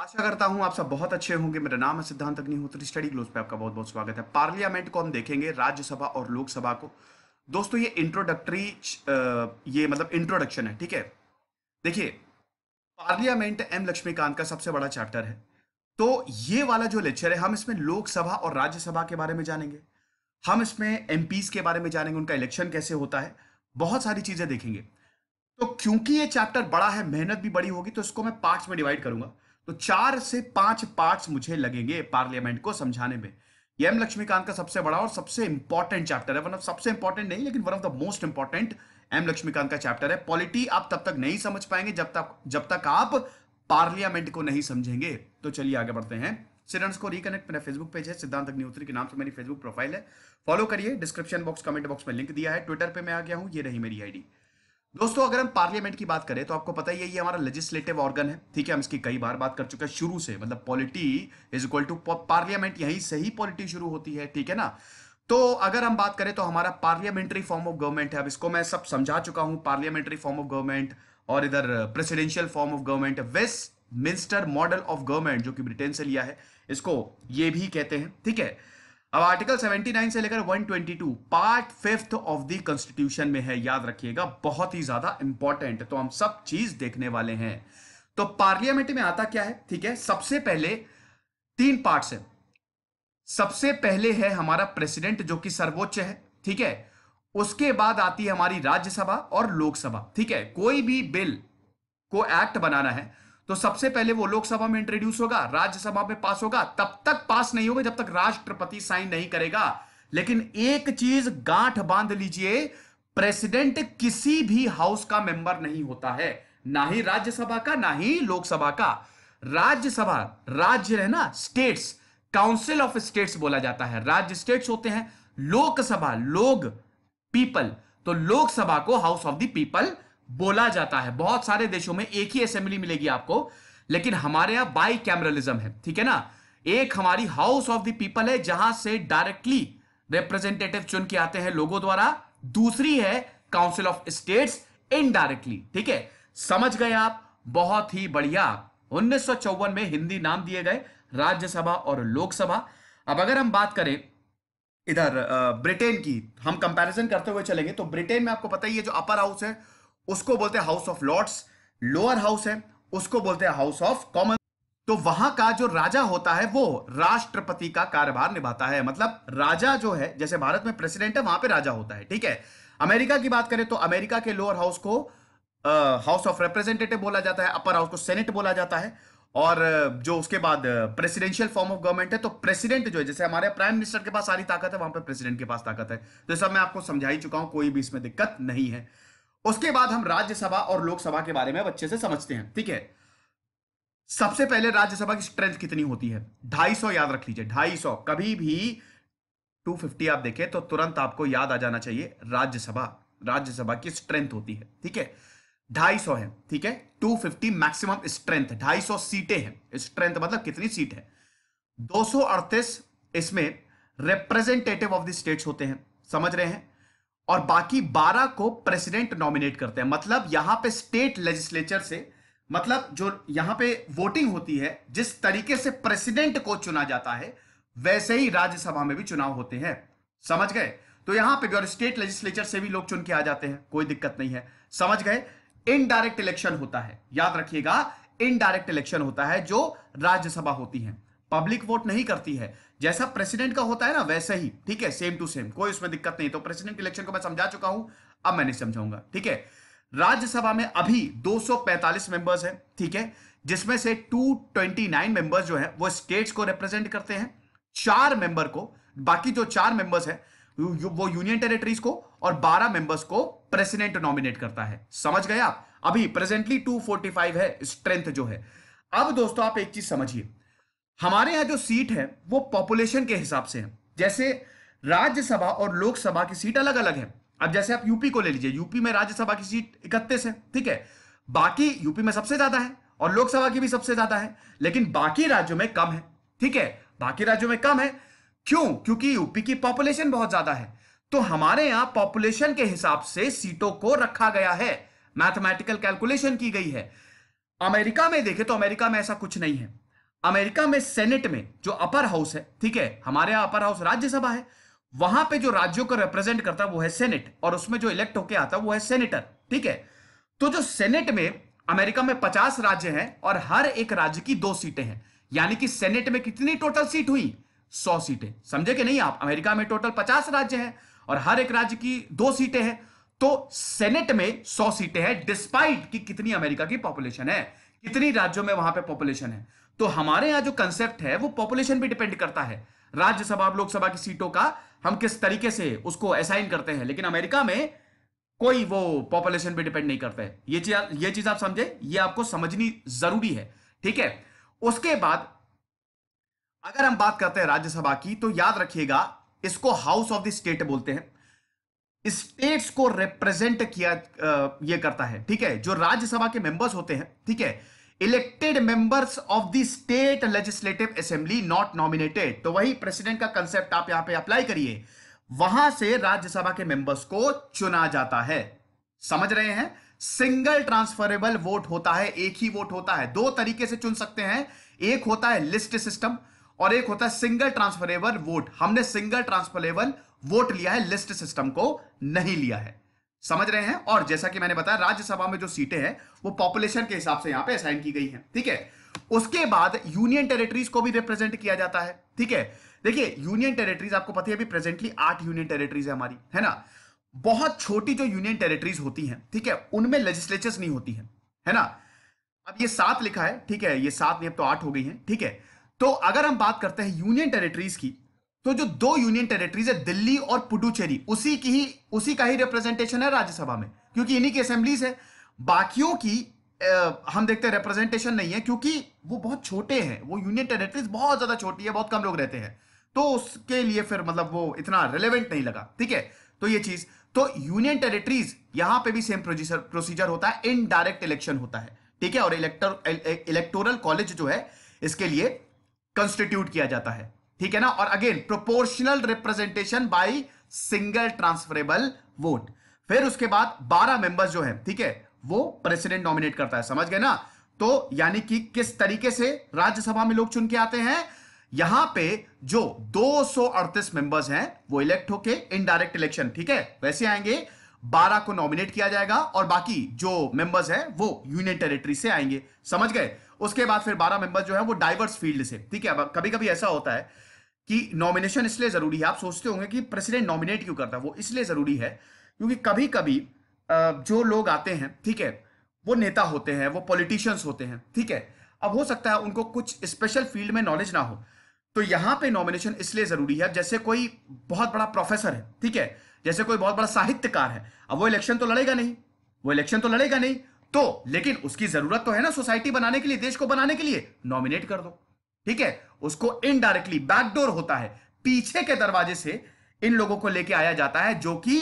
आशा करता हूं आप सब बहुत अच्छे होंगे मेरा नाम है सिद्धांत अग्निहोत्री स्टडी ग्लोज पे आपका बहुत बहुत स्वागत है पार्लियामेंट को हम देखेंगे राज्यसभा और लोकसभा को दोस्तों ये इंट्रोडक्टरी ये मतलब इंट्रोडक्शन है ठीक है देखिए पार्लियामेंट एम लक्ष्मीकांत का सबसे बड़ा चैप्टर है तो ये वाला जो लेक्चर है हम इसमें लोकसभा और राज्यसभा के बारे में जानेंगे हम इसमें एम के बारे में जानेंगे उनका इलेक्शन कैसे होता है बहुत सारी चीजें देखेंगे तो क्योंकि ये चैप्टर बड़ा है मेहनत भी बड़ी होगी तो इसको मैं पार्ट्स में डिवाइड करूंगा तो चार से पांच पार्ट्स मुझे लगेंगे पार्लियामेंट को समझाने में एम लक्ष्मीकांत का सबसे बड़ा और सबसे इंपॉर्टेंट चैप्टर है वन ऑफ सबसे इंपॉर्टेंट नहीं लेकिन one of the most important M Laxmikanth का चैप्टर है पॉलिटी आप तब तक नहीं समझ पाएंगे जब तक जब तक आप पार्लियामेंट को नहीं समझेंगे तो चलिए आगे बढ़ते हैं स्टूडेंट्स को रिकनेक्ट मेरा फेसबुक पेज है सिद्धांत अग्निहोत्री के नाम से मेरी फेसबुक प्रोफाइल है फॉलो करिए डिस्क्रिप्शन बॉक्स कमेंट बॉक्स में लिंक दिया है ट्विटर पर मैं आ गया हूँ ये रही मेरी आईडी दोस्तों अगर हम पार्लियामेंट की बात करें तो आपको पता ही है ये हमारा लेजिस्लेटिव ऑर्गन है ठीक है हम इसकी कई बार बात कर चुके हैं शुरू से मतलब polity is equal to parliament यहीं से ही पॉलिटी शुरू होती है ठीक है ना तो अगर हम बात करें तो हमारा पार्लियामेंट्री फॉर्म ऑफ गवर्नमेंट है अब इसको मैं सब समझा चुका हूं पार्लियामेंट्री फॉर्म ऑफ गवर्नमेंट और इधर presidential form of government Westminster model of government जो कि ब्रिटेन से लिया है इसको ये भी कहते हैं ठीक है अब आर्टिकल 79 से लेकर 122 part fifth of the constitution में है याद रखिएगा बहुत ही ज्यादा इंपॉर्टेंट तो हम सब चीज देखने वाले हैं तो पार्लियामेंट में आता क्या है ठीक है सबसे पहले तीन पार्ट है सबसे पहले है हमारा प्रेसिडेंट जो कि सर्वोच्च है ठीक है उसके बाद आती है हमारी राज्यसभा और लोकसभा ठीक है कोई भी बिल को एक्ट बनाना है तो सबसे पहले वो लोकसभा में इंट्रोड्यूस होगा राज्यसभा में पास होगा तब तक पास नहीं होगा जब तक राष्ट्रपति साइन नहीं करेगा लेकिन एक चीज गांठ बांध लीजिए प्रेसिडेंट किसी भी हाउस का मेंबर नहीं होता है ना ही राज्यसभा का ना ही लोकसभा का राज्यसभा राज्य है ना स्टेट्स काउंसिल ऑफ स्टेट्स बोला जाता है राज्य स्टेट्स होते हैं लोकसभा लोग पीपल तो लोकसभा को हाउस ऑफ दीपल पीपल बोला जाता है बहुत सारे देशों में एक ही असेंबली मिलेगी आपको लेकिन हमारे यहां बाई कैमरलिज्म है ठीक है ना एक हमारी हाउस ऑफ द पीपल है जहां से डायरेक्टली रिप्रेजेंटेटिव चुन के आते हैं लोगों द्वारा दूसरी है काउंसिल ऑफ स्टेट्स इनडायरेक्टली ठीक है समझ गए आप बहुत ही बढ़िया उन्नीस में हिंदी नाम दिए गए राज्यसभा और लोकसभा अब अगर हम बात करें इधर ब्रिटेन की हम कंपैरिजन करते हुए चलेंगे तो ब्रिटेन में आपको पता ही है जो अपर हाउस है उसको बोलते हैं House of Lords lower house है उसको बोलते हैं हाउस ऑफ कॉमन तो वहां का जो राजा होता है वो राष्ट्रपति का कार्यभार निभाता है मतलब राजा जो है जैसे भारत में प्रेसिडेंट है वहां पे राजा होता है ठीक है अमेरिका की बात करें तो अमेरिका के लोअर हाउस को हाउस ऑफ रिप्रेजेंटेटिव बोला जाता है अपर हाउस को सेनेट बोला जाता है और जो उसके बाद प्रेसिडेंशियल फॉर्म ऑफ गवर्नमेंट है तो प्रेसिडेंट जो है जैसे हमारे प्राइम मिनिस्टर के पास सारी ताकत है वहां पर प्रेसिडेंट के पास ताकत है तो सब मैं आपको समझाई चुका हूं कोई भी इसमें दिक्कत नहीं है उसके बाद हम राज्यसभा और लोकसभा के बारे में अच्छे से समझते हैं ठीक है सबसे पहले राज्यसभा की स्ट्रेंथ कितनी होती है 250 याद रख लीजिए 250 कभी भी 250 आप देखें तो तुरंत आपको याद आ जाना चाहिए राज्यसभा राज्यसभा की स्ट्रेंथ होती है ठीक है 250 है ठीक है 250 मैक्सिमम स्ट्रेंथ 250 सीटें हैं स्ट्रेंथ मतलब कितनी सीट है दो इसमें रिप्रेजेंटेटिव ऑफ द स्टेट्स होते हैं समझ रहे हैं और बाकी 12 को प्रेसिडेंट नॉमिनेट करते हैं मतलब यहां पे स्टेट लेजिस्लेचर से मतलब जो यहां पे वोटिंग होती है जिस तरीके से प्रेसिडेंट को चुना जाता है वैसे ही राज्यसभा में भी चुनाव होते हैं समझ गए तो यहां पे भी और स्टेट लेजिस्लेचर से भी लोग चुन के आ जाते हैं कोई दिक्कत नहीं है समझ गए इनडायरेक्ट इलेक्शन होता है याद रखिएगा इनडायरेक्ट इलेक्शन होता है जो राज्यसभा होती है पब्लिक वोट नहीं करती है जैसा प्रेसिडेंट का होता है ना वैसे ही ठीक है सेम टू सेम कोई उसमें दिक्कत नहीं तो प्रेसिडेंट इलेक्शन को मैं समझा चुका हूं अब मैं नहीं समझाऊंगा ठीक है राज्यसभा में अभी 245 मेंबर्स हैं ठीक है जिसमें से 229 मेंबर्स जो है वो स्टेट्स को रिप्रेजेंट करते हैं चार मेंबर को बाकी जो चार मेंबर्स है वो यूनियन टेरिटरीज को और बारह मेंबर्स को प्रेसिडेंट नॉमिनेट करता है समझ गए आप अभी प्रेजेंटली टू है स्ट्रेंथ जो है अब दोस्तों आप एक चीज समझिए हमारे यहाँ जो सीट है वो पॉपुलेशन के हिसाब से है जैसे राज्यसभा और लोकसभा की सीट अलग अलग है अब जैसे आप यूपी को ले लीजिए यूपी में राज्यसभा की सीट इकतीस है ठीक है बाकी यूपी में सबसे ज्यादा है और लोकसभा की भी सबसे ज्यादा है लेकिन बाकी राज्यों में कम है ठीक है बाकी राज्यों में कम है क्यों क्योंकि यूपी की पॉपुलेशन बहुत ज्यादा है तो हमारे यहां पॉपुलेशन के हिसाब से सीटों को रखा गया है मैथमेटिकल कैलकुलेशन की गई है अमेरिका में देखे तो अमेरिका में ऐसा कुछ नहीं है अमेरिका में सेनेट में जो अपर हाउस है ठीक है हमारे यहां अपर हाउस राज्यसभा है वहां पे जो राज्यों को रिप्रेजेंट करता है वो है सेनेट और उसमें जो इलेक्ट होके आता है वो है सेनेटर ठीक है तो जो सेनेट में अमेरिका में पचास राज्य हैं और हर एक राज्य की दो सीटें हैं यानी कि सेनेट में कितनी टोटल सीट हुई सौ सीटें समझे कि नहीं आप अमेरिका में टोटल पचास राज्य हैं और हर एक राज्य की दो सीटें हैं तो सेनेट में सौ सीटें हैं डिस्पाइट कि कितनी अमेरिका की पॉपुलेशन है कितनी राज्यों में वहां पर पॉपुलेशन है तो हमारे यहां जो कंसेप्ट है वो पॉपुलेशन पे डिपेंड करता है राज्यसभा लोकसभा की सीटों का हम किस तरीके से उसको असाइन करते हैं लेकिन अमेरिका में कोई वो पॉपुलेशन पे डिपेंड नहीं करता है ये चीज ये चीज आप समझे ये आपको समझनी जरूरी है ठीक है उसके बाद अगर हम बात करते हैं राज्यसभा की तो याद रखिएगा इसको हाउस ऑफ द स्टेट बोलते हैं स्टेट्स को रिप्रेजेंट किया ये करता है ठीक है जो राज्यसभा के मेंबर्स होते हैं ठीक है elected members of the state legislative assembly not nominated तो वही प्रेसिडेंट का कंसेप्ट आप यहां पे अप्लाई करिए वहां से राज्यसभा के मेंबर्स को चुना जाता है समझ रहे हैं सिंगल ट्रांसफरेबल वोट होता है एक ही वोट होता है दो तरीके से चुन सकते हैं एक होता है लिस्ट सिस्टम और एक होता है सिंगल ट्रांसफरेबल वोट हमने सिंगल ट्रांसफरेबल वोट लिया है लिस्ट सिस्टम को नहीं लिया है समझ रहे हैं और जैसा कि मैंने बताया राज्यसभा में जो सीटें हैं वो पॉपुलेशन के हिसाब से यहां पे असाइन की गई हैं ठीक है उसके बाद यूनियन टेरिटरीज को भी रिप्रेजेंट किया जाता है ठीक है देखिए यूनियन टेरिटरीज आपको पता है अभी प्रेजेंटली आठ यूनियन टेरिटरीज है हमारी है ना बहुत छोटी जो यूनियन टेरिटरीज होती हैं ठीक है उनमें लेजिस्लेचर्स नहीं होती हैं है ना अब ये सात लिखा है ठीक है ये सात नहीं अब तो आठ हो गई है ठीक है तो अगर हम बात करते हैं यूनियन टेरिटरीज की तो जो दो यूनियन टेरिटरीज है दिल्ली और पुडुचेरी उसी की ही उसी का ही रिप्रेजेंटेशन है राज्यसभा में क्योंकि इन्हीं की असेंबलीज है बाकियों की आ, हम देखते हैं रिप्रेजेंटेशन नहीं है क्योंकि वो बहुत छोटे हैं वो यूनियन टेरिटरीज बहुत ज्यादा छोटी है बहुत कम लोग रहते हैं तो उसके लिए फिर मतलब वो इतना रिलेवेंट नहीं लगा ठीक है तो ये चीज तो यूनियन टेरिटरीज यहां पे भी सेम प्रोसीजर होता है इनडायरेक्ट इलेक्शन होता है ठीक है और इलेक्टर इलेक्टोरल कॉलेज जो है इसके लिए कंस्टिट्यूट किया जाता है ठीक है ना और again proportional representation by single transferable vote फिर उसके बाद 12 मेंबर्स जो है ठीक है वो प्रेसिडेंट नॉमिनेट करता है समझ गए ना तो यानी कि किस तरीके से राज्यसभा में लोग चुन के आते हैं यहां पे जो दो मेंबर्स हैं वो इलेक्ट होके इनडायरेक्ट इलेक्शन ठीक है वैसे आएंगे 12 को नॉमिनेट किया जाएगा और बाकी जो मेंबर्स हैं वो यूनियन टेरिटरी से आएंगे समझ गए उसके बाद फिर 12 मेंबर्स जो है वो डाइवर्स फील्ड से ठीक है अब कभी कभी ऐसा होता है कि नॉमिनेशन इसलिए ज़रूरी है आप सोचते होंगे कि प्रेसिडेंट नॉमिनेट क्यों करता है वो इसलिए ज़रूरी है क्योंकि कभी कभी जो लोग आते हैं ठीक है वो नेता होते हैं वो पॉलिटिशियंस होते हैं ठीक है अब हो सकता है उनको कुछ स्पेशल फील्ड में नॉलेज ना हो तो यहां पे नॉमिनेशन इसलिए ज़रूरी है जैसे कोई बहुत बड़ा प्रोफेसर है ठीक है जैसे कोई बहुत बड़ा साहित्यकार है अब वो इलेक्शन तो लड़ेगा नहीं वो इलेक्शन तो लड़ेगा नहीं तो लेकिन उसकी ज़रूरत तो है ना सोसाइटी बनाने के लिए देश को बनाने के लिए नॉमिनेट कर दो ठीक है उसको इनडायरेक्टली बैकडोर होता है पीछे के दरवाजे से इन लोगों को लेके आया जाता है जो कि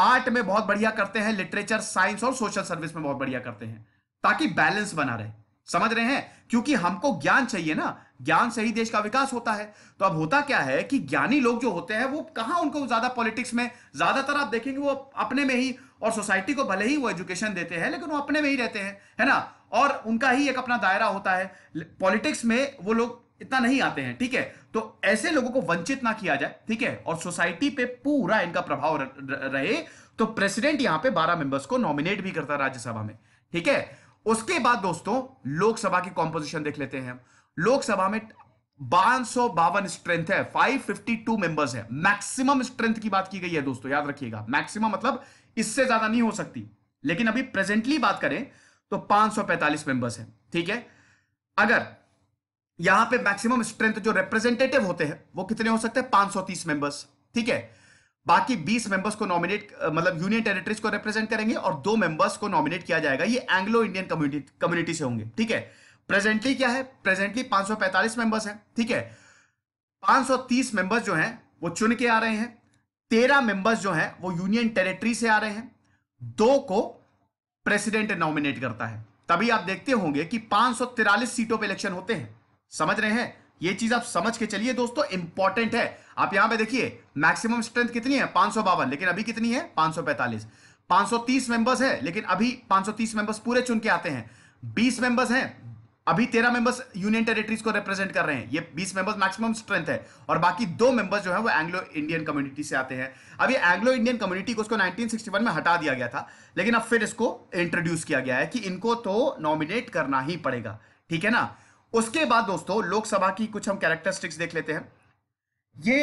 आर्ट में बहुत बढ़िया करते हैं लिटरेचर साइंस और सोशल सर्विस में बहुत बढ़िया करते हैं ताकि बैलेंस बना रहे समझ रहे हैं क्योंकि हमको ज्ञान चाहिए ना ज्ञान से ही देश का विकास होता है तो अब होता क्या है कि ज्ञानी लोग जो होते हैं वो कहां उनको ज्यादा पॉलिटिक्स में ज्यादातर आप देखेंगे वो अपने में ही और सोसाइटी को भले ही वो एजुकेशन देते हैं लेकिन वो अपने में ही रहते हैं है ना और उनका ही एक अपना दायरा होता है पॉलिटिक्स में वो लोग इतना नहीं आते हैं ठीक है तो ऐसे लोगों को वंचित ना किया जाए ठीक है और सोसाइटी पे पूरा इनका प्रभाव रहे तो प्रेसिडेंट यहां पे 12 मेंबर्स को नॉमिनेट भी करता है राज्यसभा में ठीक है उसके बाद दोस्तों लोकसभा की कॉम्पोजिशन देख लेते हैं लोकसभा में बावन स्ट्रेंथ है 552 मेंबर्स है मैक्सिमम स्ट्रेंथ की बात की गई है दोस्तों याद रखिएगा मैक्सिमम मतलब इससे ज्यादा नहीं हो सकती लेकिन अभी प्रेजेंटली बात करें तो 545 मेंबर्स है ठीक है अगर यहां पे मैक्सिमम स्ट्रेंथ जो रिप्रेजेंटेटिव होते हैं वो कितने हो सकते हैं 530 मेंबर्स ठीक है बाकी 20 मेंबर्स को नॉमिनेट मतलब यूनियन टेरिटरीज को रिप्रेजेंट करेंगे और दो मेंबर्स को नॉमिनेट किया जाएगा ये एंग्लो इंडियन कम्युनिटी कम्युनिटी से होंगे ठीक है प्रेजेंटली क्या है प्रेजेंटली 545 मेंबर्स हैं ठीक है 530 मेंबर्स जो हैं वो चुन के आ रहे हैं तेरह मेंबर्स जो हैं वो यूनियन टेरिटरी से आ रहे हैं दो को प्रेसिडेंट नॉमिनेट करता है तभी आप देखते होंगे कि पांच सीटों पर इलेक्शन होते हैं समझ रहे हैं ये चीज आप समझ के चलिए दोस्तों इंपॉर्टेंट है आप यहां पे देखिए मैक्सिमम स्ट्रेंथ कितनी है पांच लेकिन अभी कितनी है पांच 530 मेंबर्स है लेकिन अभी 530 मेंबर्स पूरे चुन के आते हैं 20 मेंबर्स हैं अभी 13 मेंबर्स यूनियन टेरिटरीज को रिप्रेजेंट कर रहे हैं ये 20 मेंबर्स मैक्सिमम स्ट्रेंथ है और बाकी दो मेंबर्स जो है वो एंग्लो इंडियन कम्युनिटी से आते हैं अब ये एंग्लो इंडियन कम्युनिटी को उसको 1961 में हटा दिया गया था लेकिन अब फिर इसको इंट्रोड्यूस किया गया है कि इनको तो नॉमिनेट करना ही पड़ेगा ठीक है ना उसके बाद दोस्तों लोकसभा की कुछ हम कैरेक्टरिस्टिक्स देख लेते हैं ये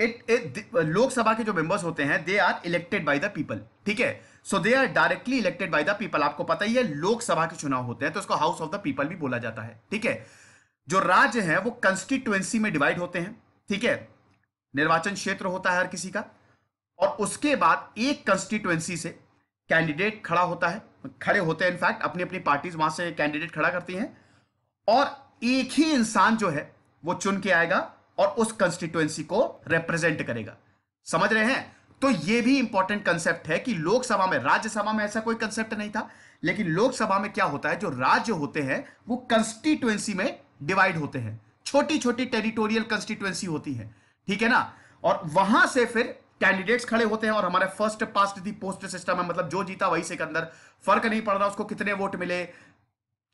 इट लोकसभा के जो मेंबर्स होते हैं they are elected by the people ठीक है so they are directly elected by the people आपको पता ही है लोकसभा के चुनाव होते हैं तो इसको हाउस ऑफ द पीपल भी बोला जाता है ठीक है जो राज्य है वो कंस्टिट्युएंसी में डिवाइड होते हैं ठीक है निर्वाचन क्षेत्र होता है हर किसी का और उसके बाद एक कंस्टिट्युएंसी से कैंडिडेट खड़ा होता है खड़े होते हैं इनफैक्ट अपनी अपनी पार्टीज वहां से कैंडिडेट खड़ा करती हैं और एक ही इंसान जो है वो चुन के आएगा और उस कंस्टिट्युएंसी को रिप्रेजेंट करेगा समझ रहे हैं तो ये भी इंपॉर्टेंट कंसेप्ट है कि लोकसभा में राज्यसभा में ऐसा कोई कंसेप्ट नहीं था लेकिन लोकसभा में क्या होता है जो राज्य होते हैं वो कंस्टिट्युएंसी में डिवाइड होते हैं छोटी छोटी टेरिटोरियल कंस्टिट्युएंसी होती है ठीक है ना और वहां से फिर कैंडिडेट्स खड़े होते हैं और हमारे first past the post system है मतलब जो जीता वही से अंदर फर्क नहीं पड़ रहा उसको कितने वोट मिले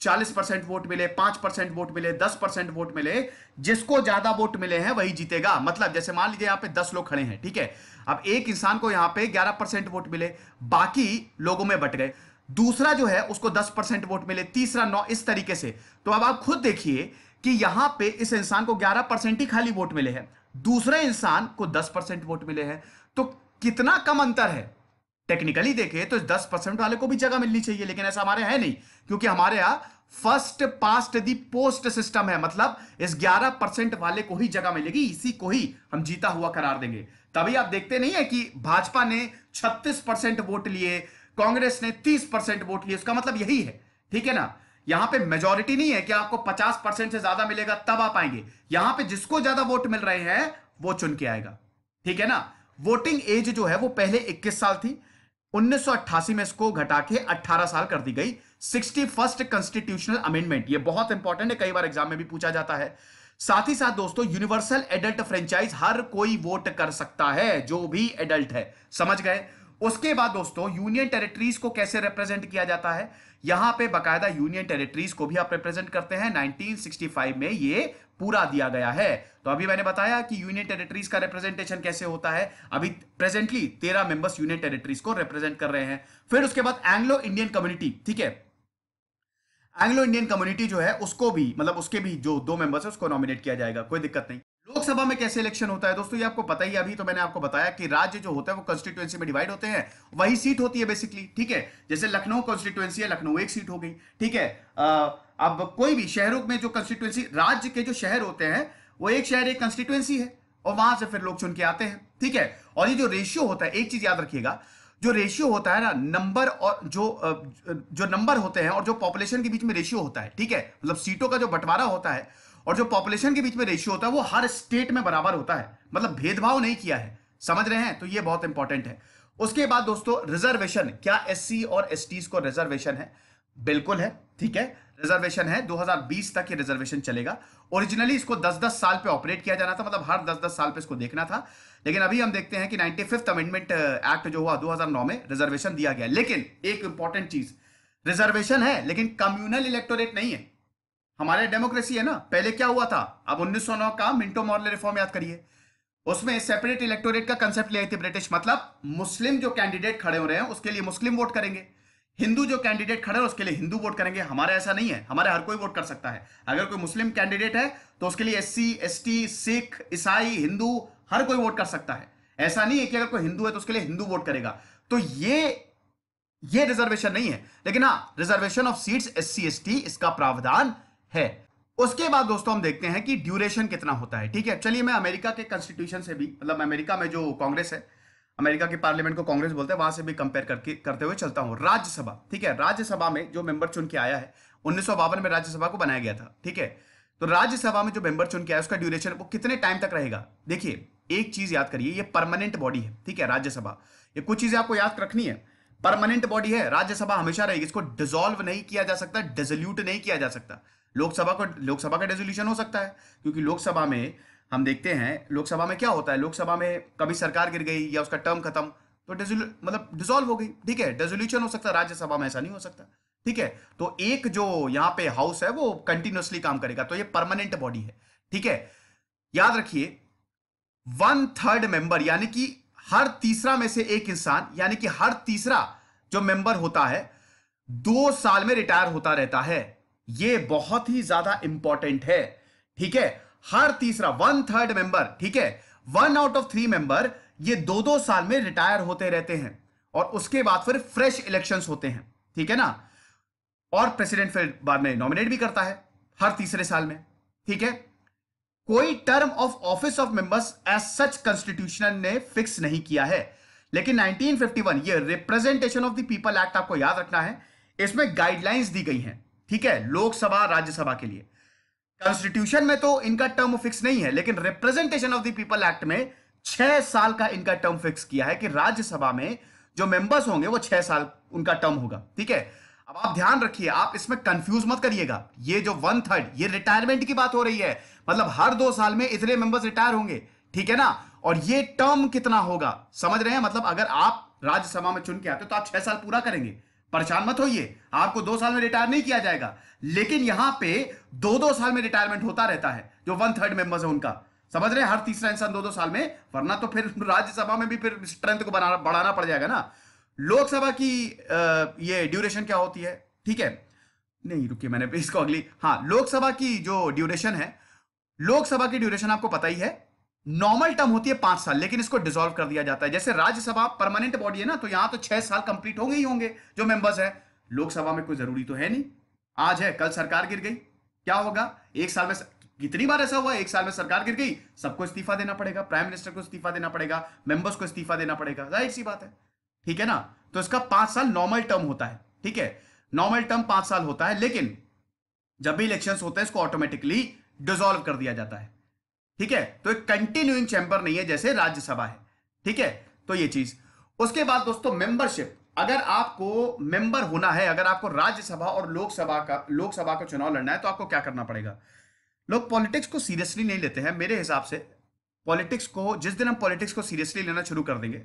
चालीस परसेंट वोट मिले पांच परसेंट वोट मिले दस परसेंट वोट मिले जिसको ज्यादा वोट मिले हैं वही जीतेगा मतलब जैसे मान लीजिए यहां पे दस लोग खड़े हैं ठीक है अब एक इंसान को यहां पे ग्यारह परसेंट वोट मिले बाकी लोगों में बट गए दूसरा जो है उसको दस परसेंट वोट मिले तीसरा नौ इस तरीके से तो अब आप खुद देखिए कि यहां पर इस इंसान को ग्यारह परसेंट ही खाली वोट मिले हैं दूसरे इंसान को दस परसेंट वोट मिले हैं तो कितना कम अंतर है टेक्निकली देखे तो दस परसेंट वाले को भी जगह मिलनी चाहिए लेकिन ऐसा हमारे है नहीं क्योंकि हमारे यहाँ first past the post system है मतलब इस 11 परसेंट वाले को ही जगह मिलेगी इसी को ही हम जीता हुआ करार देंगे तभी आप देखते नहीं है कि भाजपा ने 36 परसेंट वोट लिए कांग्रेस ने 30 परसेंट वोट लिए उसका मतलब यही है ठीक है ना यहां पे मेजोरिटी नहीं है कि आपको 50 परसेंट से ज्यादा मिलेगा तब आप आएंगे यहां पे जिसको ज्यादा वोट मिल रहे हैं वो चुन के आएगा ठीक है ना वोटिंग एज जो है वो पहले 21 साल थी 1988 में इसको घटा के 18 साल कर दी गई सिक्सटी फर्स्ट कॉन्स्टिट्यूशनल अमेंडमेंट ये बहुत इंपॉर्टेंट है कई बार एग्जाम में भी पूछा जाता है साथ ही साथ दोस्तों यूनिवर्सल एडल्ट फ्रेंचाइज हर कोई वोट कर सकता है जो भी एडल्ट है समझ गए उसके बाद दोस्तों यूनियन टेरिटरीज को कैसे रिप्रेजेंट किया जाता है यहां पे बकायदा यूनियन टेरिटरीज को भी आप रिप्रेजेंट करते हैं 1965 में ये पूरा दिया गया है तो अभी मैंने बताया कि यूनियन टेरिटरीज का रिप्रेजेंटेशन कैसे होता है अभी प्रेजेंटली तेरह मेंबर्स यूनियन टेरिटरीज को रिप्रेजेंट कर रहे हैं फिर उसके बाद एंग्लो इंडियन कम्युनिटी ठीक है एंग्लो इंडियन कम्युनिटी जो है उसको भी मतलब उसके भी जो दो मेंबर्स है उसको नॉमिनेट किया जाएगा कोई दिक्कत नहीं लोकसभा में कैसे इलेक्शन होता है दोस्तों ये आपको पता ही अभी तो मैंने आपको बताया कि राज्य जो होता है वो कॉन्स्टिट्यूएंसी में डिवाइड होते हैं वही सीट होती है बेसिकली ठीक है जैसे लखनऊ कॉन्स्टिट्यूएंसी है लखनऊ एक सीट हो गई ठीक है अब कोई भी शहरों में जो कंस्टिट्यूंसी राज्य के जो शहर होते हैं वो एक शहर एक कंस्टिट्यूंसी है और वहां से फिर लोग चुन के आते हैं ठीक है और ये जो रेशियो होता है एक चीज याद रखिएगा जो रेशियो होता है ना नंबर और जो जो नंबर होते हैं और जो पॉपुलेशन के बीच में रेशियो होता है ठीक है मतलब सीटों का जो बंटवारा होता है और जो पॉपुलेशन के बीच में रेशियो होता है वो हर स्टेट में बराबर होता है मतलब भेदभाव नहीं किया है समझ रहे हैं तो ये बहुत इंपॉर्टेंट है उसके बाद दोस्तों रिजर्वेशन क्या एस और एस को रिजर्वेशन है बिल्कुल है ठीक है रिजर्वेशन है 2020 तक ये रिजर्वेशन चलेगा ओरिजिनली इसको 10-10 साल पे ऑपरेट किया जाना था मतलब हर 10-10 साल पे इसको देखना था लेकिन अभी हम देखते हैं कि नाइनटी अमेंडमेंट एक्ट जो हुआ 2009 में रिजर्वेशन दिया गया लेकिन एक इंपॉर्टेंट चीज रिजर्वेशन है लेकिन कम्युनल इलेक्टोरेट नहीं है हमारे डेमोक्रेसी है ना पहले क्या हुआ था अब उन्नीस का मिंटो मॉर्ले रिफॉर्म याद करिए उसमें सेपरेट इलेक्टोरेट का कंसेप्ट ले आई ब्रिटिश मतलब मुस्लिम जो कैंडिडेट खड़े हो रहे हैं उसके लिए मुस्लिम वोट करेंगे हिंदू जो कैंडिडेट खड़े हैं उसके लिए हिंदू वोट करेंगे हमारे ऐसा नहीं है हमारे हर कोई वोट कर सकता है अगर कोई मुस्लिम कैंडिडेट है तो उसके लिए एस सी सिख ईसाई हिंदू हर कोई वोट कर सकता है ऐसा नहीं है कि अगर कोई हिंदू है तो उसके लिए हिंदू वोट करेगा तो ये ये रिजर्वेशन नहीं है लेकिन हाँ reservation of seats S C इसका प्रावधान है उसके बाद दोस्तों हम देखते हैं कि ड्यूरेशन कितना होता है ठीक है चलिए मैं अमेरिका के कॉन्स्टिट्यूशन से भी मतलब अमेरिका में जो कांग्रेस है अमेरिका के पार्लियामेंट को कांग्रेस बोलते हैं वहां से भी कंपेयर करके करते हुए चलता हूं राज्यसभा ठीक है राज्यसभा में जो मेंबर चुन के आया है उन्नीस में राज्यसभा को बनाया गया था ठीक है तो राज्यसभा में जो मेंबर चुन के आया उसका ड्यूरेशन वो कितने टाइम तक रहेगा देखिए एक चीज याद करिए ये परमानेंट बॉडी है ठीक है राज्यसभा ये कुछ चीजें आपको याद रखनी है परमानेंट बॉडी है राज्यसभा हमेशा रहेगी इसको डिजोल्व नहीं किया जा सकता डिजोल्यूट नहीं किया जा सकता लोकसभा को लोकसभा का डेजोल्यूशन हो सकता है क्योंकि लोकसभा में हम देखते हैं लोकसभा में क्या होता है लोकसभा में कभी सरकार गिर गई या उसका टर्म खत्म तो मतलब डिजोल्व हो गई ठीक है डेजोल्यूशन हो सकता है राज्यसभा में ऐसा नहीं हो सकता ठीक है तो एक जो यहां पे हाउस है वो कंटिन्यूसली काम करेगा तो ये परमानेंट बॉडी है ठीक है याद रखिए वन थर्ड मेंबर यानी कि हर तीसरा में से एक इंसान यानी कि हर तीसरा जो मेंबर होता है दो साल में रिटायर होता रहता है ये बहुत ही ज्यादा इंपॉर्टेंट है ठीक है हर तीसरा वन थर्ड मेंबर ठीक है one out of three member ये दो दो साल में रिटायर होते रहते हैं और उसके बाद फिर फ्रेश इलेक्शंस होते हैं ठीक है ना और प्रेसिडेंट फिर बाद में नॉमिनेट भी करता है हर तीसरे साल में ठीक है कोई term of office of members as such constitution ने फिक्स नहीं किया है लेकिन 1951 ये representation of the people act आपको याद रखना है इसमें गाइडलाइंस दी गई हैं ठीक है लोकसभा राज्यसभा के लिए कॉन्स्टिट्यूशन में तो इनका टर्म फिक्स नहीं है लेकिन representation of the people act में छह साल का इनका टर्म फिक्स किया है कि राज्यसभा में जो मेंबर्स होंगे वो छह साल उनका टर्म होगा ठीक है अब आप ध्यान रखिए आप इसमें कंफ्यूज मत करिएगा ये जो वन थर्ड ये रिटायरमेंट की बात हो रही है मतलब हर दो साल में इतने मेंबर्स रिटायर होंगे ठीक है ना और ये टर्म कितना होगा समझ रहे हैं मतलब अगर आप राज्यसभा में चुन के आते हो तो आप छह साल पूरा करेंगे परेशान मत होइए आपको दो साल में रिटायर नहीं किया जाएगा लेकिन यहां पे दो दो साल में रिटायरमेंट होता रहता है जो वन थर्ड मेंबर्स है उनका समझ रहे हैं हर तीसरा इंसान दो दो साल में वरना तो फिर राज्यसभा में भी फिर स्ट्रेंथ को बनाना बढ़ाना पड़ जाएगा ना लोकसभा की ये ड्यूरेशन क्या होती है ठीक है नहीं रुकिए मैंने इसको अगली हाँ लोकसभा की जो ड्यूरेशन है लोकसभा की ड्यूरेशन आपको पता ही है नॉर्मल टर्म होती है पांच साल लेकिन इसको डिसॉल्व कर दिया जाता है जैसे राज्यसभा परमानेंट बॉडी है ना तो यहां तो छह साल कंप्लीट हो गई होंगे जो मेंबर्स है लोकसभा में कोई जरूरी तो है नहीं आज है कल सरकार गिर गई क्या होगा एक साल में कितनी बार ऐसा हुआ एक साल में सरकार गिर गई सबको इस्तीफा देना पड़ेगा प्राइम मिनिस्टर को इस्तीफा देना पड़ेगा मेंबर्स को इस्तीफा देना पड़ेगा जाहिर सी बात है ठीक है ना तो इसका पांच साल नॉर्मल टर्म होता है ठीक है नॉर्मल टर्म पांच साल होता है लेकिन जब भी इलेक्शन होते हैं इसको ऑटोमेटिकली डिजोल्व कर दिया जाता है ठीक है तो एक कंटिन्यूइंग चैम्बर नहीं है जैसे राज्यसभा है ठीक है तो ये चीज उसके बाद दोस्तों मेंबरशिप अगर आपको मेंबर होना है अगर आपको राज्यसभा और लोकसभा का लोकसभा का चुनाव लड़ना है तो आपको क्या करना पड़ेगा लोग पॉलिटिक्स को सीरियसली नहीं लेते हैं मेरे हिसाब से पॉलिटिक्स को जिस दिन हम पॉलिटिक्स को सीरियसली लेना शुरू कर देंगे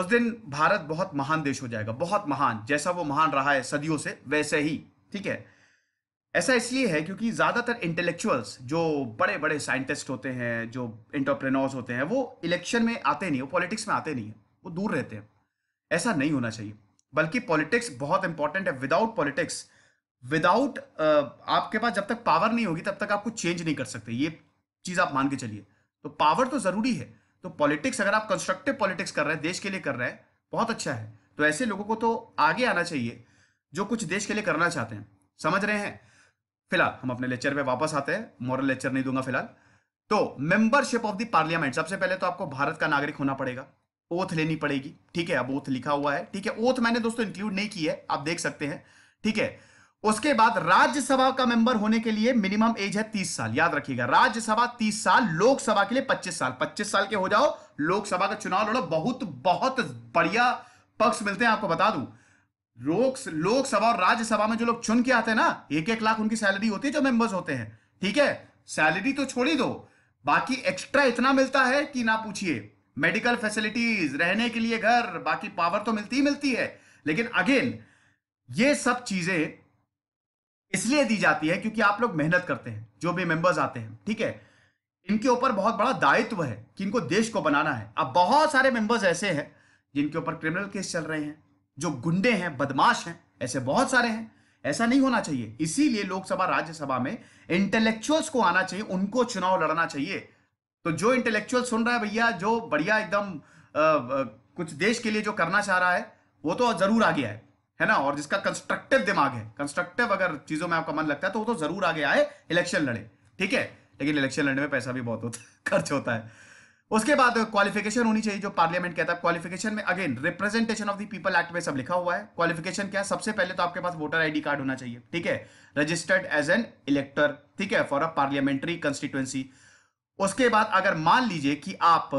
उस दिन भारत बहुत महान देश हो जाएगा बहुत महान जैसा वो महान रहा है सदियों से वैसे ही ठीक है ऐसा इसलिए है क्योंकि ज़्यादातर इंटेलेक्चुअल्स जो बड़े बड़े साइंटिस्ट होते हैं जो इंटरप्रेनोर्स होते हैं वो इलेक्शन में आते नहीं वो पॉलिटिक्स में आते नहीं है वो दूर रहते हैं ऐसा नहीं होना चाहिए बल्कि पॉलिटिक्स बहुत इंपॉर्टेंट है विदाउट पॉलिटिक्स विदाउट आपके पास जब तक पावर नहीं होगी तब तक आप कुछ चेंज नहीं कर सकते ये चीज़ आप मान के चलिए तो पावर तो ज़रूरी है तो पॉलिटिक्स अगर आप कंस्ट्रक्टिव पॉलिटिक्स कर रहे हैं देश के लिए कर रहे हैं बहुत अच्छा है तो ऐसे लोगों को तो आगे आना चाहिए जो कुछ देश के लिए करना चाहते हैं समझ रहे हैं फिलहाल हम अपने लेक्चर पे वापस आते हैं मॉरल लेक्चर नहीं दूंगा फिलहाल तो मेंबरशिप ऑफ द पार्लियामेंट सबसे पहले तो आपको भारत का नागरिक होना पड़ेगा ओथ लेनी पड़ेगी ठीक है अब ओथ लिखा हुआ है ठीक है ओथ मैंने दोस्तों इंक्लूड नहीं की है आप देख सकते हैं ठीक है उसके बाद राज्यसभा का मेंबर होने के लिए मिनिमम एज है तीस साल याद रखिएगा राज्यसभा तीस साल लोकसभा के लिए पच्चीस साल पच्चीस साल के हो जाओ लोकसभा का चुनाव लड़ो बहुत बहुत बढ़िया पक्ष मिलते हैं आपको बता दूं लोकसभा और राज्यसभा में जो लोग चुन के आते हैं ना एक एक लाख उनकी सैलरी होती है जो मेंबर्स होते हैं ठीक है सैलरी तो छोड़ ही दो बाकी एक्स्ट्रा इतना मिलता है कि ना पूछिए मेडिकल फैसिलिटीज रहने के लिए घर बाकी पावर तो मिलती ही मिलती है लेकिन अगेन ये सब चीजें इसलिए दी जाती है क्योंकि आप लोग मेहनत करते हैं जो भी मेंबर्स आते हैं ठीक है इनके ऊपर बहुत बड़ा दायित्व है कि इनको देश को बनाना है अब बहुत सारे मेंबर्स ऐसे हैं जिनके ऊपर क्रिमिनल केस चल रहे हैं जो गुंडे हैं बदमाश हैं ऐसे बहुत सारे हैं ऐसा नहीं होना चाहिए इसीलिए लोकसभा राज्यसभा में इंटेलेक्चुअल्स को आना चाहिए उनको चुनाव लड़ना चाहिए तो जो इंटेलेक्चुअल सुन रहा है भैया जो बढ़िया एकदम कुछ देश के लिए जो करना चाह रहा है वो तो जरूर आ गया है है ना और जिसका कंस्ट्रक्टिव दिमाग है कंस्ट्रक्टिव अगर चीजों में आपका मन लगता है तो वो तो जरूर आगे आए इलेक्शन लड़े ठीक है लेकिन इलेक्शन लड़ने में पैसा भी बहुत होता है खर्च होता है उसके बाद क्वालिफिकेशन होनी चाहिए जो पार्लियामेंट कहता है क्वालिफिकेशन में again representation of the people act में सब लिखा हुआ है क्वालिफिकेशन क्या है सबसे पहले तो आपके पास वोटर आईडी कार्ड होना चाहिए ठीक है रजिस्टर्ड एज एन इलेक्टर ठीक है फॉर अ पार्लियामेंट्री कंस्टिट्युएंसी उसके बाद अगर मान लीजिए कि आप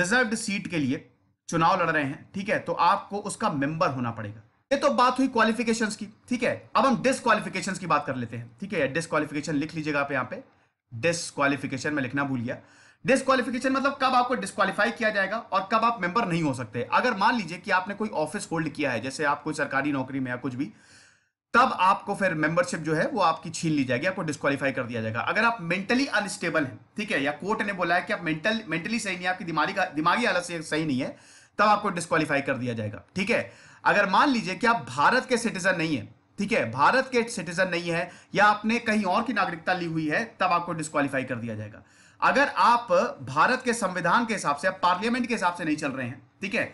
रिजर्व सीट के लिए चुनाव लड़ रहे हैं ठीक है तो आपको उसका मेंबर होना पड़ेगा ये तो बात हुई क्वालिफिकेशंस की ठीक है अब हम डिसक्वालिफिकेशंस की बात कर लेते हैं ठीक है डिसक्वालिफिकेशन लिख लीजिएगा आप यहाँ पे डिसक्वालिफिकेशन में लिखना भूल गया डिस्कालिफिकेशन मतलब कब आपको डिस्कालीफाई किया जाएगा और कब आप मेंबर नहीं हो सकते अगर मान लीजिए कि आपने कोई ऑफिस होल्ड किया है जैसे आप कोई सरकारी नौकरी में या कुछ भी तब आपको फिर मेंबरशिप जो है वो आपकी छीन ली जाएगी आपको डिस्कालीफाई कर दिया जाएगा अगर आप मेंटली अनस्टेबल हैं ठीक है या कोर्ट ने बोला है कि आप मेंटल मेंटली सही नहीं आपकी दिमागी का दिमागी हालत से सही नहीं है तब आपको डिस्कालीफाई कर दिया जाएगा ठीक है अगर मान लीजिए कि आप भारत के सिटीजन नहीं है ठीक है भारत के सिटीजन नहीं है या आपने कहीं और की नागरिकता ली हुई है तब आपको डिस्कालीफाई कर दिया जाएगा अगर आप भारत के संविधान के हिसाब से आप पार्लियामेंट के हिसाब से नहीं चल रहे हैं ठीक है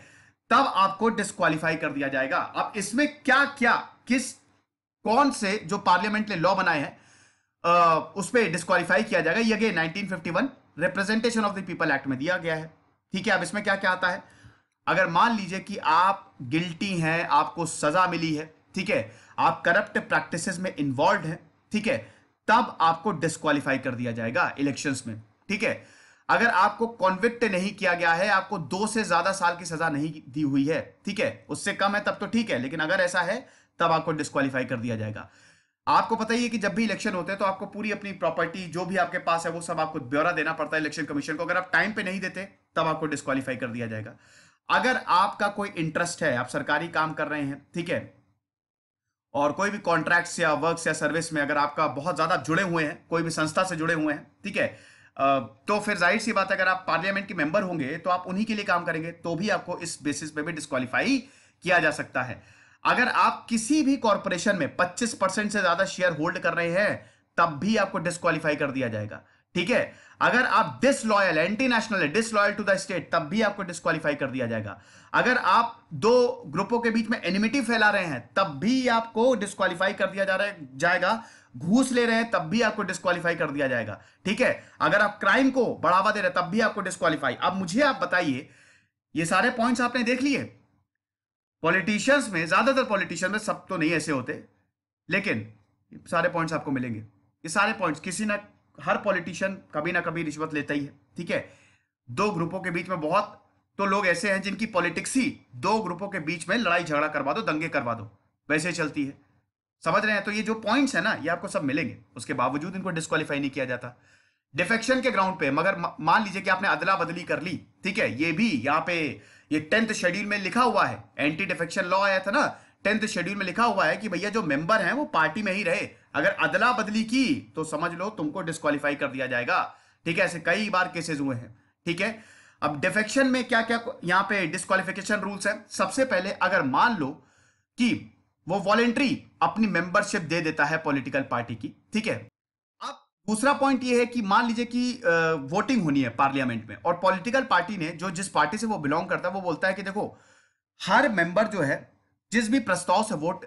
तब आपको डिस्कालीफाई कर दिया जाएगा अब इसमें क्या क्या किस कौन से जो पार्लियामेंट ने लॉ बनाए हैं उस पर डिस्कालीफाई किया जाएगा ये representation of the people act में दिया गया है ठीक है अब इसमें क्या क्या आता है अगर मान लीजिए कि आप गिल्टी हैं आपको सजा मिली है ठीक है आप करप्ट प्रैक्टिसेस में इन्वॉल्व हैं ठीक है तब आपको डिस्कालीफाई कर दिया जाएगा इलेक्शंस में ठीक है अगर आपको कॉन्विक्ट नहीं किया गया है आपको दो से ज्यादा साल की सजा नहीं दी हुई है ठीक है उससे कम है तब तो ठीक है लेकिन अगर ऐसा है तब आपको डिस्कालीफाई कर दिया जाएगा आपको पता ही है कि जब भी इलेक्शन होते हैं तो आपको पूरी अपनी प्रॉपर्टी जो भी आपके पास है वो सब आपको ब्यौरा देना पड़ता है इलेक्शन कमीशन को अगर आप टाइम पे नहीं देते तब आपको डिस्कालीफाई कर दिया जाएगा अगर आपका कोई इंटरेस्ट है आप सरकारी काम कर रहे हैं ठीक है और कोई भी कॉन्ट्रैक्ट या वर्क या सर्विस में अगर आपका बहुत ज्यादा जुड़े हुए हैं कोई भी संस्था से जुड़े हुए हैं ठीक है तो फिर जाहिर सी बात अगर आप पार्लियामेंट के मेंबर होंगे तो आप उन्हीं के लिए काम करेंगे तो भी आपको इस बेसिस पे भी डिस्कालीफाई किया जा सकता है अगर आप किसी भी कॉरपोरेशन में 25 परसेंट से ज्यादा शेयर होल्ड कर रहे हैं तब भी आपको डिस्कालीफाई कर दिया जाएगा ठीक है अगर आप डिसलॉयल एंटी नेशनल है डिसलॉयल टू द स्टेट तब भी आपको डिस्कालीफाई कर दिया जाएगा अगर आप दो ग्रुपों के बीच में एनिमिटी फैला रहे हैं तब भी आपको डिस्कालीफाई कर दिया जा रहा है जाएगा घूस ले रहे हैं तब भी आपको डिस्कालीफाई कर दिया जाएगा ठीक है अगर आप क्राइम को बढ़ावा दे रहे तब भी आपको डिस्कालीफाई अब मुझे आप बताइए ये सारे पॉइंट्स आपने देख लिए पॉलिटिशियंस में ज्यादातर पॉलिटिशियन में सब तो नहीं ऐसे होते लेकिन सारे पॉइंट्स आपको मिलेंगे ये सारे पॉइंट्स किसी ना हर पॉलिटिशियन कभी ना कभी रिश्वत लेता ही है ठीक है दो ग्रुपों के बीच में बहुत तो लोग ऐसे हैं जिनकी पॉलिटिक्स ही दो ग्रुपों के बीच में लड़ाई झगड़ा करवा दो दंगे करवा दो वैसे चलती है समझ रहे हैं तो ये जो पॉइंट्स है ना ये आपको सब मिलेंगे उसके बावजूद इनको डिस्कालीफाई नहीं किया जाता डिफेक्शन के ग्राउंड पे मगर मान लीजिए कि आपने अदला बदली कर ली ठीक है ये भी यहाँ पे ये टेंथ शेड्यूल में लिखा हुआ है एंटी डिफेक्शन लॉ आया था ना टेंथ शेड्यूल में लिखा हुआ है कि भैया जो मेंबर हैं वो पार्टी में ही रहे अगर अदला बदली की तो समझ लो तुमको डिस्कालीफाई कर दिया जाएगा ठीक है ऐसे कई बार केसेज हुए हैं ठीक है अब डिफेक्शन में क्या क्या यहाँ पे डिस्कालिफिकेशन रूल्स है सबसे पहले अगर मान लो कि वो वॉलेंट्री अपनी मेंबरशिप दे देता है पॉलिटिकल पार्टी की ठीक है अब दूसरा पॉइंट ये है कि मान लीजिए कि वोटिंग होनी है पार्लियामेंट में और पॉलिटिकल पार्टी ने जो जिस पार्टी से वो बिलोंग करता है वो बोलता है कि देखो हर मेंबर जो है जिस भी प्रस्ताव से वोट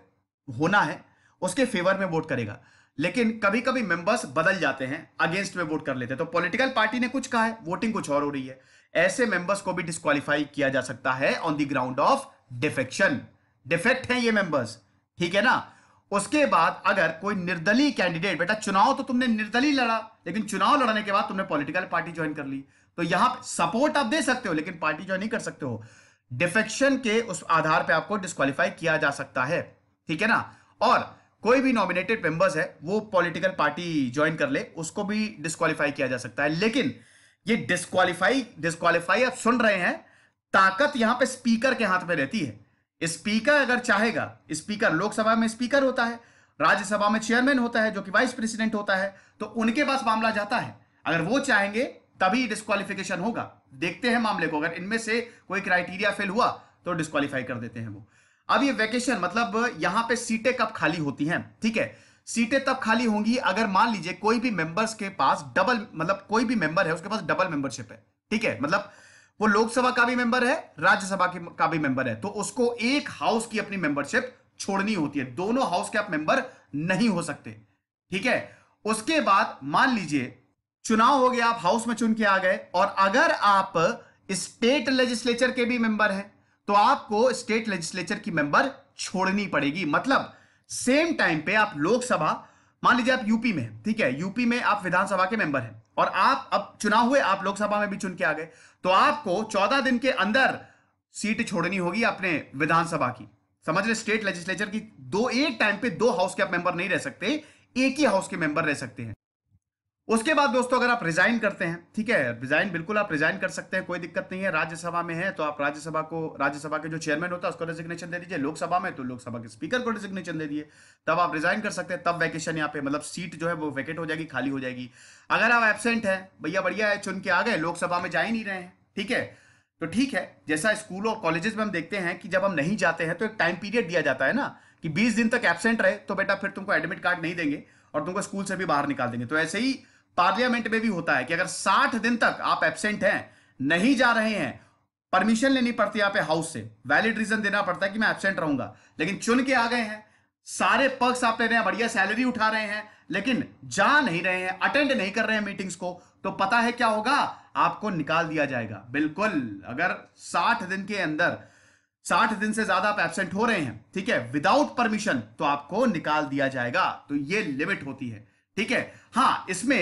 होना है उसके फेवर में वोट करेगा लेकिन कभी कभी मेंबर्स बदल जाते हैं अगेंस्ट में वोट कर लेते हैं तो पॉलिटिकल पार्टी ने कुछ कहा है वोटिंग कुछ और हो रही है ऐसे मेंबर्स को भी डिस्कालीफाई किया जा सकता है on the ground of defection defect हैं ये मेंबर्स ठीक है ना उसके बाद अगर कोई निर्दलीय कैंडिडेट बेटा चुनाव तो तुमने निर्दलीय लड़ा लेकिन चुनाव लड़ने के बाद तुमने पॉलिटिकल पार्टी ज्वाइन कर ली तो यहां सपोर्ट आप दे सकते हो लेकिन पार्टी ज्वाइन नहीं कर सकते हो डिफेक्शन के उस आधार पर आपको डिस्कालीफाई किया जा सकता है ठीक है ना और कोई भी नॉमिनेटेड मेंबर्स है वो पॉलिटिकल पार्टी ज्वाइन कर ले उसको भी डिस्कालीफाई किया जा सकता है लेकिन ये डिस्कालीफाई डिस्कालीफाई आप सुन रहे हैं ताकत यहां पे स्पीकर के हाथ में रहती है स्पीकर अगर चाहेगा स्पीकर लोकसभा में स्पीकर होता है राज्यसभा में चेयरमैन होता है जो कि वाइस प्रेसिडेंट होता है तो उनके पास मामला जाता है अगर वो चाहेंगे तभी डिस्कालिफिकेशन होगा देखते हैं मामले को अगर इनमें से कोई क्राइटेरिया फेल हुआ तो डिस्कालीफाई कर देते हैं वो अब ये वैकेशन मतलब यहां पे सीटें कब खाली होती हैं ठीक है सीटें तब खाली होंगी अगर मान लीजिए कोई भी मेंबर्स के पास डबल मतलब कोई भी मेंबर है उसके पास डबल मेंबरशिप है ठीक है मतलब वो लोकसभा का भी मेंबर है राज्यसभा का भी मेंबर है तो उसको एक हाउस की अपनी मेंबरशिप छोड़नी होती है दोनों हाउस के आप मेंबर नहीं हो सकते ठीक है उसके बाद मान लीजिए चुनाव हो गया आप हाउस में चुन के आ गए और अगर आप स्टेट लेजिस्लेचर के भी मेंबर हैं तो आपको स्टेट लेजिस्लेचर की मेंबर छोड़नी पड़ेगी मतलब सेम टाइम पे आप लोकसभा मान लीजिए आप यूपी में ठीक है यूपी में आप विधानसभा के मेंबर हैं और आप अब चुनाव हुए आप लोकसभा में भी चुन के आ गए तो आपको चौदह दिन के अंदर सीट छोड़नी होगी अपने विधानसभा की समझ रहे स्टेट लेजिस्लेचर की दो एक टाइम पे दो हाउस के आप मेंबर नहीं रह सकते एक ही हाउस के मेंबर रह सकते हैं उसके बाद दोस्तों अगर आप रिजाइन करते हैं ठीक है रिजाइन बिल्कुल आप रिजाइन कर सकते हैं कोई दिक्कत नहीं है राज्यसभा में है तो आप राज्यसभा को राज्यसभा के जो चेयरमैन होता है उसको रेजिग्नेशन दे दीजिए लोकसभा में तो लोकसभा के स्पीकर को रेजिग्नेशन दे दिए तब आप रिजाइन कर सकते हैं तब वैकेशन यहाँ पे मतलब सीट जो है वो वैकेट हो जाएगी खाली हो जाएगी अगर आप एबसेंट है भैया बढ़िया है चुन के आ गए लोकसभा में जा ही नहीं रहे हैं ठीक है तो ठीक है जैसा स्कूल और कॉलेजेस में हम देखते हैं कि जब हम नहीं जाते हैं तो एक टाइम पीरियड दिया जाता है ना कि 20 दिन तक एबसेंट रहे तो बेटा फिर तुमको एडमिट कार्ड नहीं देंगे और तुमको स्कूल से भी बाहर निकाल देंगे तो ऐसे ही पार्लियामेंट में भी होता है कि अगर 60 दिन तक आप एबसेंट हैं नहीं जा रहे हैं परमिशन लेनी पड़ती है हाउस से वैलिड रीजन देना पड़ता है कि मैं एबसेंट रहूंगा लेकिन चुन के आ गए हैं सारे पर्क्स आप ले रहे हैं बढ़िया सैलरी उठा रहे हैं लेकिन जा नहीं रहे हैं अटेंड नहीं कर रहे हैं मीटिंग्स को तो पता है क्या होगा आपको निकाल दिया जाएगा बिल्कुल अगर साठ दिन के अंदर साठ दिन से ज्यादा आप एबसेंट हो रहे हैं ठीक है विदाउट परमिशन तो आपको निकाल दिया जाएगा तो ये लिमिट होती है ठीक है हाँ इसमें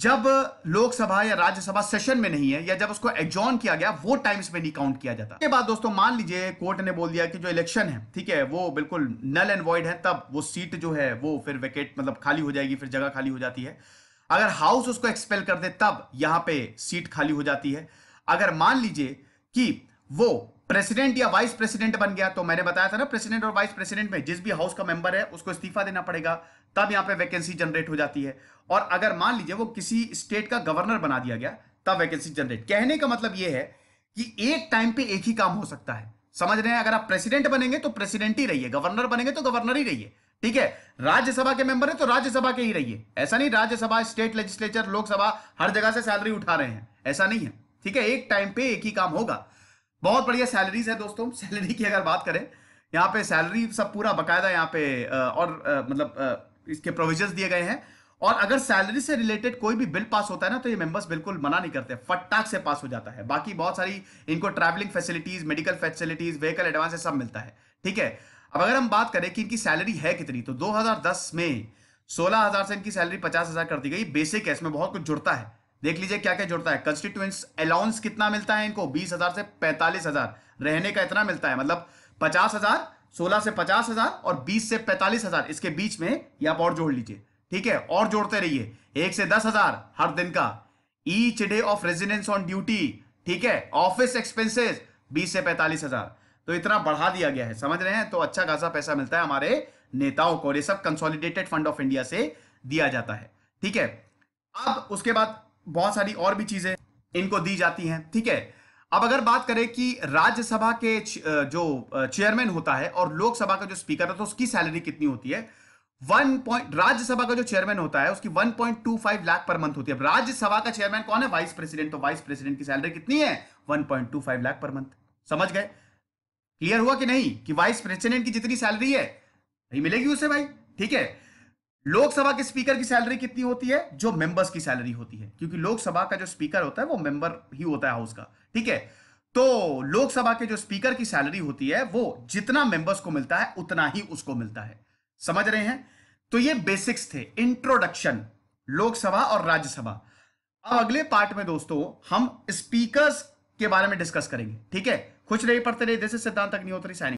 जब लोकसभा या राज्यसभा सेशन में नहीं है या जब उसको एग्जॉन किया गया वो टाइम्स में नहीं काउंट किया जाता बाद दोस्तों मान लीजिए कोर्ट ने बोल दिया कि जो इलेक्शन है ठीक है वो बिल्कुल नल एंड वॉइड है तब वो सीट जो है वो फिर वैकेट मतलब खाली हो जाएगी फिर जगह खाली हो जाती है अगर हाउस उसको एक्सपेल कर दे तब यहां पर सीट खाली हो जाती है अगर मान लीजिए कि वो प्रेसिडेंट या वाइस प्रेसिडेंट बन गया तो मैंने बताया था ना प्रेसिडेंट और वाइस प्रेसिडेंट में जिस भी हाउस का मेंबर है उसको इस्तीफा देना पड़ेगा तब यहां पे वैकेंसी जनरेट हो जाती है और अगर मान लीजिए वो किसी स्टेट का गवर्नर बना दिया गया तब वैकेंसी जनरेट कहने का मतलब ये है कि एक टाइम पे एक ही काम हो सकता है समझ रहे हैं अगर आप प्रेसिडेंट बनेंगे तो प्रेसिडेंट ही रहिए गवर्नर बनेंगे तो गवर्नर ही रहिए ठीक है राज्यसभा के मेंबर है तो राज्यसभा के ही रहिए ऐसा नहीं राज्यसभा स्टेट लेजिस्लेचर लोकसभा हर जगह से सैलरी उठा रहे हैं ऐसा नहीं है ठीक है एक टाइम पे एक ही काम होगा बहुत बढ़िया सैलरीज है दोस्तों सैलरी की अगर बात करें यहाँ पे सैलरी सब पूरा बकायदा यहाँ पे और मतलब इसके प्रोविजन दिए गए हैं और अगर सैलरी से रिलेटेड कोई भी बिल पास होता है ना तो ये मेंबर्स बिल्कुल मना नहीं करते फटाक से पास हो जाता है बाकी बहुत सारी इनको travelling facilities medical facilities vehicle advance सब मिलता है ठीक है अब अगर हम बात करें कि इनकी सैलरी है कितनी तो 2010 में 16000 से इनकी सैलरी 50000 कर दी गई बेसिक है इसमें बहुत कुछ जुड़ता है देख लीजिए क्या क्या जुड़ता है कंस्टिट्यूंस अलाउंस कितना मिलता है इनको बीस से पैंतालीस रहने का इतना मिलता है मतलब पचास सोलह से पचास हजार और बीस से पैंतालीस हजार इसके बीच में ये आप और जोड़ लीजिए ठीक है और जोड़ते रहिए एक से दस हजार हर दिन का each day of residence on duty ठीक है ऑफिस एक्सपेंसेस बीस से पैंतालीस हजार तो इतना बढ़ा दिया गया है समझ रहे हैं तो अच्छा खासा पैसा मिलता है हमारे नेताओं को ये सब कंसोलिडेटेड फंड ऑफ इंडिया से दिया जाता है ठीक है अब उसके बाद बहुत सारी और भी चीजें इनको दी जाती हैं ठीक है अब अगर बात करें कि राज्यसभा के जो चेयरमैन होता है और लोकसभा का जो स्पीकर होता है तो उसकी सैलरी कितनी होती है वन पॉइंट राज्यसभा का जो चेयरमैन होता है उसकी one point two five lakh per month होती है राज्यसभा का चेयरमैन कौन है वाइस प्रेसिडेंट तो वाइस प्रेसिडेंट की सैलरी कितनी है one point two five lakh per month समझ गए क्लियर हुआ कि नहीं कि वाइस प्रेसिडेंट की जितनी सैलरी है नहीं मिलेगी उसे भाई ठीक है लोकसभा के स्पीकर की सैलरी कितनी होती है जो मेंबर्स की सैलरी होती है क्योंकि लोकसभा का जो स्पीकर होता है वो मेंबर ही होता है हाउस का ठीक है तो लोकसभा के जो स्पीकर की सैलरी होती है वो जितना मेंबर्स को मिलता है उतना ही उसको मिलता है समझ रहे हैं तो ये बेसिक्स थे इंट्रोडक्शन लोकसभा और राज्यसभा अब अगले पार्ट में दोस्तों हम स्पीकर के बारे में डिस्कस करेंगे ठीक है कुछ नहीं पढ़ते रहे जैसे सिद्धांत अग्निहोत्री साइनिंग